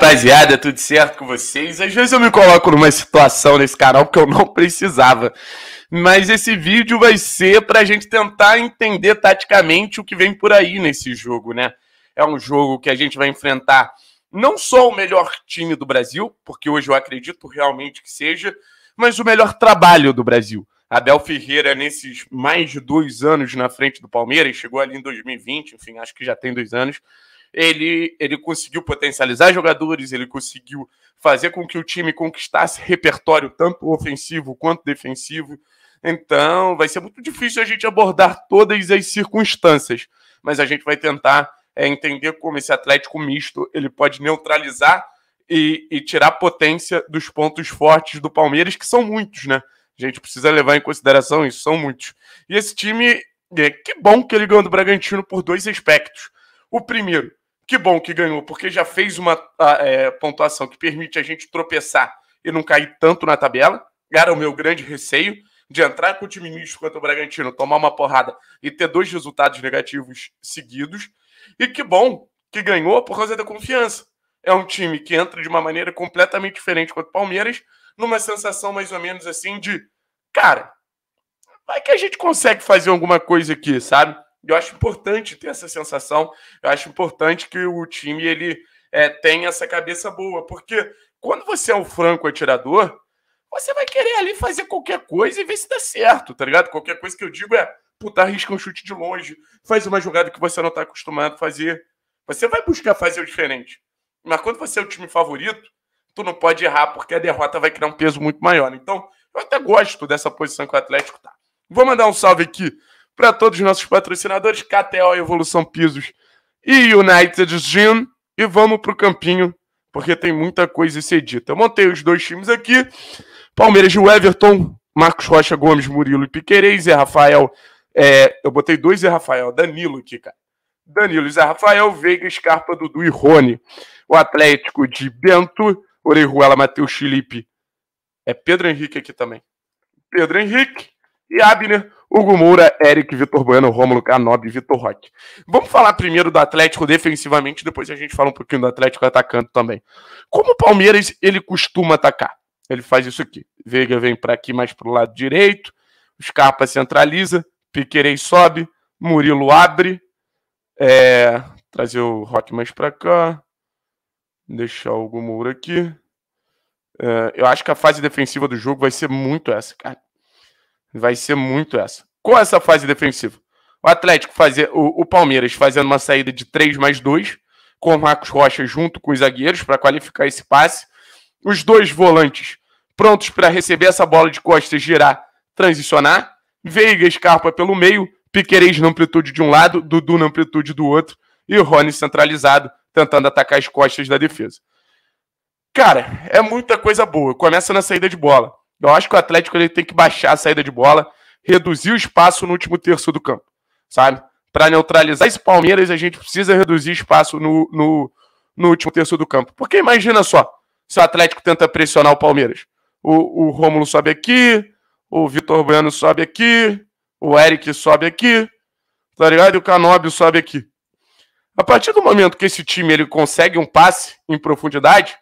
rapaziada, tudo certo com vocês? Às vezes eu me coloco numa situação nesse canal que eu não precisava. Mas esse vídeo vai ser pra gente tentar entender taticamente o que vem por aí nesse jogo, né? É um jogo que a gente vai enfrentar não só o melhor time do Brasil, porque hoje eu acredito realmente que seja, mas o melhor trabalho do Brasil. Abel Ferreira, nesses mais de dois anos na frente do Palmeiras, chegou ali em 2020, enfim, acho que já tem dois anos ele, ele conseguiu potencializar jogadores, ele conseguiu fazer com que o time conquistasse repertório tanto ofensivo quanto defensivo. Então, vai ser muito difícil a gente abordar todas as circunstâncias, mas a gente vai tentar é, entender como esse Atlético misto ele pode neutralizar e, e tirar potência dos pontos fortes do Palmeiras, que são muitos, né? A gente precisa levar em consideração isso, são muitos. E esse time, é, que bom que ele ganhou do Bragantino por dois aspectos. O primeiro, que bom que ganhou, porque já fez uma é, pontuação que permite a gente tropeçar e não cair tanto na tabela. Era o meu grande receio de entrar com o time misto contra o Bragantino, tomar uma porrada e ter dois resultados negativos seguidos. E que bom que ganhou por causa da confiança. É um time que entra de uma maneira completamente diferente contra o Palmeiras, numa sensação mais ou menos assim de, cara, vai que a gente consegue fazer alguma coisa aqui, sabe? Eu acho importante ter essa sensação. Eu acho importante que o time ele é, tenha essa cabeça boa, porque quando você é um franco atirador, você vai querer ali fazer qualquer coisa e ver se dá certo, tá ligado? Qualquer coisa que eu digo é, puta, arrisca um chute de longe, faz uma jogada que você não tá acostumado a fazer. Você vai buscar fazer o diferente. Mas quando você é o time favorito, tu não pode errar, porque a derrota vai criar um peso muito maior. Então, eu até gosto dessa posição que o Atlético tá. Vou mandar um salve aqui para todos os nossos patrocinadores, KTO Evolução Pisos e United Gym. E vamos para o campinho, porque tem muita coisa a ser dita. Eu montei os dois times aqui. Palmeiras o Everton, Marcos Rocha, Gomes, Murilo e Piqueires Zé Rafael. É, eu botei dois Zé Rafael, Danilo aqui, cara. Danilo, Zé Rafael, Veiga, Scarpa, Dudu e Rony. O Atlético de Bento, Orejuela, Matheus Felipe. É Pedro Henrique aqui também. Pedro Henrique e Abner Hugo Moura, Eric, Vitor Bueno, Rômulo Canob e Vitor Roque. Vamos falar primeiro do Atlético defensivamente, depois a gente fala um pouquinho do Atlético atacando também. Como o Palmeiras, ele costuma atacar. Ele faz isso aqui. Veiga vem para aqui mais para o lado direito, Scarpa centraliza, Piquerez sobe, Murilo abre, é... trazer o Roque mais para cá, deixar o Hugo Moura aqui. É... Eu acho que a fase defensiva do jogo vai ser muito essa, cara Vai ser muito essa. Com essa fase defensiva? O Atlético fazer, o, o Palmeiras fazendo uma saída de 3 mais 2, com o Marcos Rocha junto com os zagueiros para qualificar esse passe. Os dois volantes prontos para receber essa bola de costas, girar, transicionar. Veiga escarpa pelo meio, Piquerez na amplitude de um lado, Dudu na amplitude do outro e Rony centralizado, tentando atacar as costas da defesa. Cara, é muita coisa boa. Começa na saída de bola. Eu acho que o Atlético ele tem que baixar a saída de bola, reduzir o espaço no último terço do campo, sabe? Para neutralizar esse Palmeiras, a gente precisa reduzir espaço no, no, no último terço do campo. Porque imagina só, se o Atlético tenta pressionar o Palmeiras. O, o Rômulo sobe aqui, o Vitor Bueno sobe aqui, o Eric sobe aqui, tá ligado? E o Canóbio sobe aqui. A partir do momento que esse time ele consegue um passe em profundidade,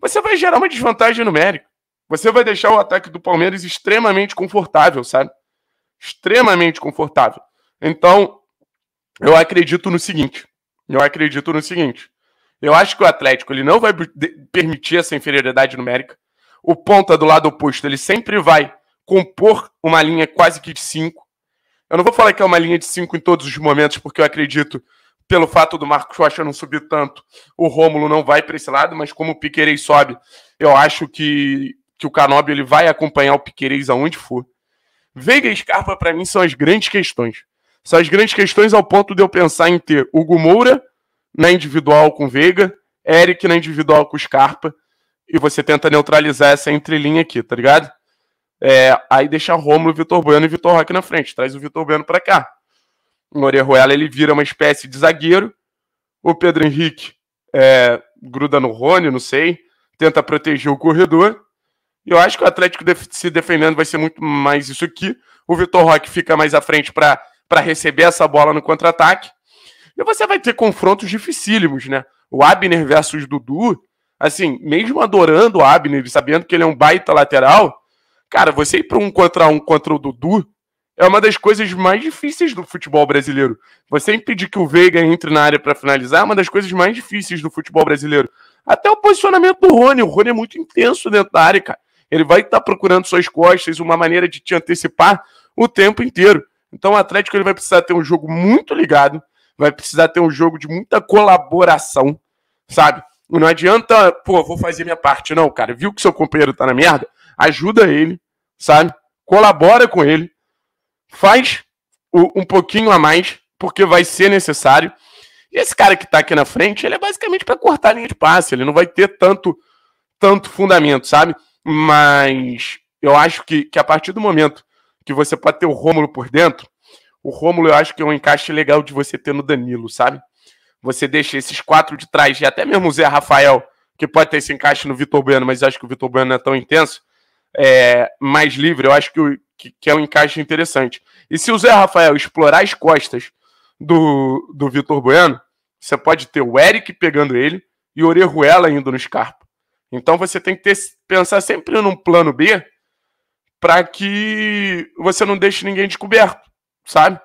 você vai gerar uma desvantagem numérica. Você vai deixar o ataque do Palmeiras extremamente confortável, sabe? Extremamente confortável. Então, eu acredito no seguinte. Eu acredito no seguinte. Eu acho que o Atlético ele não vai permitir essa inferioridade numérica. O ponta do lado oposto, ele sempre vai compor uma linha quase que de 5. Eu não vou falar que é uma linha de 5 em todos os momentos, porque eu acredito, pelo fato do Marcos Rocha não subir tanto, o Rômulo não vai para esse lado, mas como o Piqueirei sobe, eu acho que que o Canóbio ele vai acompanhar o Piqueires aonde for. Veiga e Scarpa, para mim, são as grandes questões. São as grandes questões ao ponto de eu pensar em ter Hugo Moura na individual com Veiga, Eric na individual com Scarpa, e você tenta neutralizar essa entrelinha aqui, tá ligado? É, aí deixa Romulo, Vitor Bueno e Vitor Roque na frente, traz o Vitor Bueno para cá. O Orejuela ele vira uma espécie de zagueiro, o Pedro Henrique é, gruda no Rony, não sei, tenta proteger o corredor, eu acho que o Atlético se defendendo vai ser muito mais isso aqui. O Vitor Roque fica mais à frente para receber essa bola no contra-ataque. E você vai ter confrontos dificílimos, né? O Abner versus Dudu. Assim, mesmo adorando o Abner sabendo que ele é um baita lateral, cara, você ir para um contra um contra o Dudu é uma das coisas mais difíceis do futebol brasileiro. Você impedir que o Veiga entre na área para finalizar é uma das coisas mais difíceis do futebol brasileiro. Até o posicionamento do Rony. O Rony é muito intenso dentro da área, cara. Ele vai estar tá procurando suas costas, uma maneira de te antecipar o tempo inteiro. Então o Atlético ele vai precisar ter um jogo muito ligado, vai precisar ter um jogo de muita colaboração, sabe? Não adianta, pô, vou fazer minha parte, não, cara. Viu que seu companheiro tá na merda? Ajuda ele, sabe? Colabora com ele. Faz o, um pouquinho a mais, porque vai ser necessário. E esse cara que tá aqui na frente, ele é basicamente para cortar a linha de passe, ele não vai ter tanto tanto fundamento, sabe? Mas eu acho que, que a partir do momento que você pode ter o Rômulo por dentro, o Rômulo eu acho que é um encaixe legal de você ter no Danilo, sabe? Você deixa esses quatro de trás, e até mesmo o Zé Rafael, que pode ter esse encaixe no Vitor Bueno, mas acho que o Vitor Bueno não é tão intenso, é, mais livre, eu acho que, que, que, é um encaixe interessante. E se o Zé Rafael explorar as costas do, do Vitor Bueno, você pode ter o Eric pegando ele e o Orejuela indo no Scarpa. Então você tem que ter, pensar sempre num plano B para que você não deixe ninguém descoberto, sabe?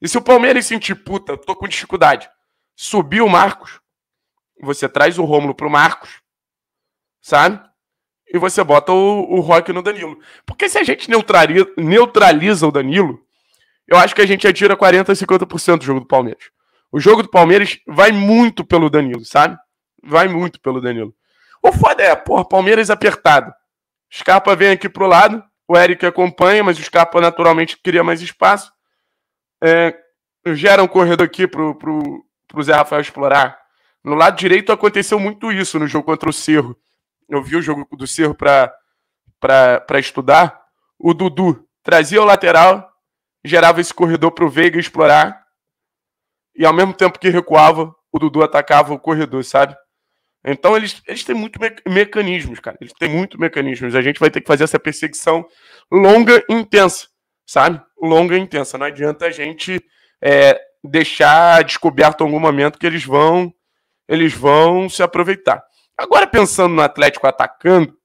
E se o Palmeiras sentir, puta, tô com dificuldade, subir o Marcos, você traz o Rômulo pro Marcos, sabe? E você bota o, o Rock no Danilo. Porque se a gente neutraliza, neutraliza o Danilo, eu acho que a gente atira 40, 50% do jogo do Palmeiras. O jogo do Palmeiras vai muito pelo Danilo, sabe? Vai muito pelo Danilo. O foda é, porra, Palmeiras apertado. Scarpa vem aqui pro lado, o Eric acompanha, mas o Scarpa naturalmente cria mais espaço. É, gera um corredor aqui pro, pro, pro Zé Rafael explorar. No lado direito aconteceu muito isso no jogo contra o Cerro. Eu vi o jogo do Cerro para estudar. O Dudu trazia o lateral, gerava esse corredor pro Veiga explorar. E ao mesmo tempo que recuava, o Dudu atacava o corredor, sabe? Então eles, eles têm muito me mecanismos, cara. Eles têm muito mecanismos. A gente vai ter que fazer essa perseguição longa e intensa, sabe? Longa e intensa. Não adianta a gente é, deixar descoberto em algum momento que eles vão eles vão se aproveitar. Agora pensando no Atlético atacando,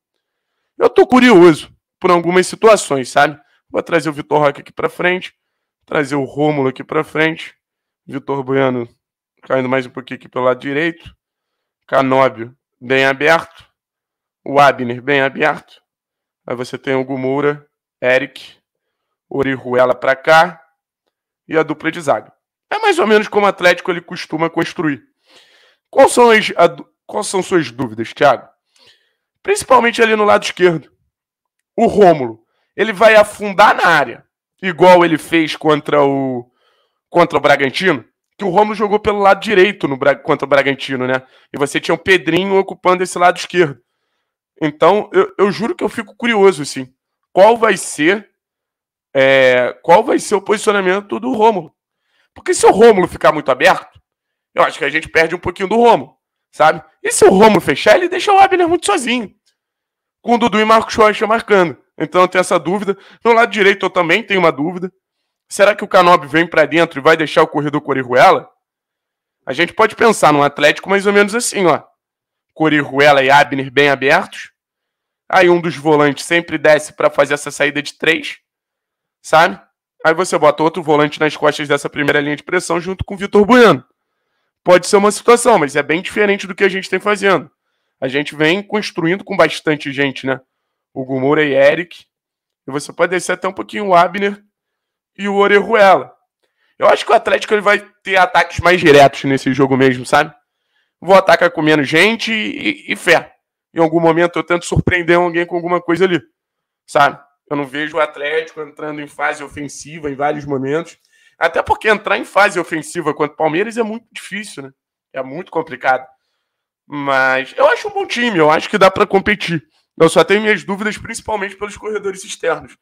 eu tô curioso por algumas situações, sabe? Vou trazer o Vitor Roque aqui para frente, trazer o Rômulo aqui para frente, Vitor Bueno caindo mais um pouquinho aqui pelo lado direito. Canóbio bem aberto, o Abner bem aberto. Aí você tem o Gumura, Eric, Orihuela para cá e a dupla de zaga. É mais ou menos como o Atlético ele costuma construir. Quais são, as, a, quais são suas dúvidas, Thiago? Principalmente ali no lado esquerdo. O Rômulo, ele vai afundar na área, igual ele fez contra o contra o Bragantino? que o Romulo jogou pelo lado direito no, contra o Bragantino, né? E você tinha o Pedrinho ocupando esse lado esquerdo. Então, eu, eu juro que eu fico curioso, assim. Qual vai ser é, qual vai ser o posicionamento do Romulo? Porque se o Romulo ficar muito aberto, eu acho que a gente perde um pouquinho do Romulo, sabe? E se o Romulo fechar, ele deixa o Abner muito sozinho. Com o Dudu e Marcos Rocha marcando. Então eu tenho essa dúvida. No lado direito eu também tenho uma dúvida. Será que o Canobi vem para dentro e vai deixar o corredor Corihuela? A gente pode pensar num Atlético mais ou menos assim, ó. Corihuela e Abner bem abertos. Aí um dos volantes sempre desce para fazer essa saída de três, sabe? Aí você bota outro volante nas costas dessa primeira linha de pressão junto com o Vitor Bueno. Pode ser uma situação, mas é bem diferente do que a gente tem fazendo. A gente vem construindo com bastante gente, né? O Gumura e Eric. E você pode descer até um pouquinho o Abner e o Orejuela. Eu acho que o Atlético ele vai ter ataques mais diretos nesse jogo mesmo, sabe? Vou atacar com menos gente e, e fé. Em algum momento eu tento surpreender alguém com alguma coisa ali, sabe? Eu não vejo o Atlético entrando em fase ofensiva em vários momentos. Até porque entrar em fase ofensiva contra o Palmeiras é muito difícil, né? É muito complicado. Mas eu acho um bom time, eu acho que dá para competir. Eu só tenho minhas dúvidas, principalmente pelos corredores externos.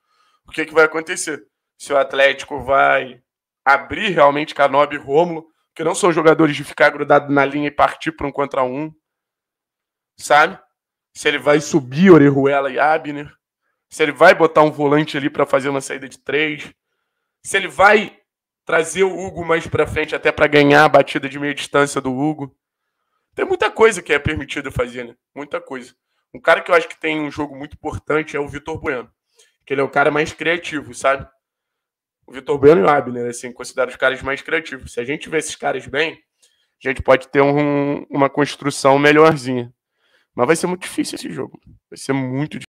O que, é que vai acontecer? se o Atlético vai abrir realmente Canobi e Rômulo, que não são jogadores de ficar grudado na linha e partir para um contra um, sabe? Se ele vai subir Orejuela e Abner, se ele vai botar um volante ali para fazer uma saída de três, se ele vai trazer o Hugo mais para frente até para ganhar a batida de meia distância do Hugo. Tem muita coisa que é permitido fazer, né? Muita coisa. Um cara que eu acho que tem um jogo muito importante é o Vitor Bueno, que ele é o cara mais criativo, sabe? o Vitor Bueno e o Abner, assim, considero os caras mais criativos. Se a gente vê esses caras bem, a gente pode ter um, uma construção melhorzinha. Mas vai ser muito difícil esse jogo. Vai ser muito difícil.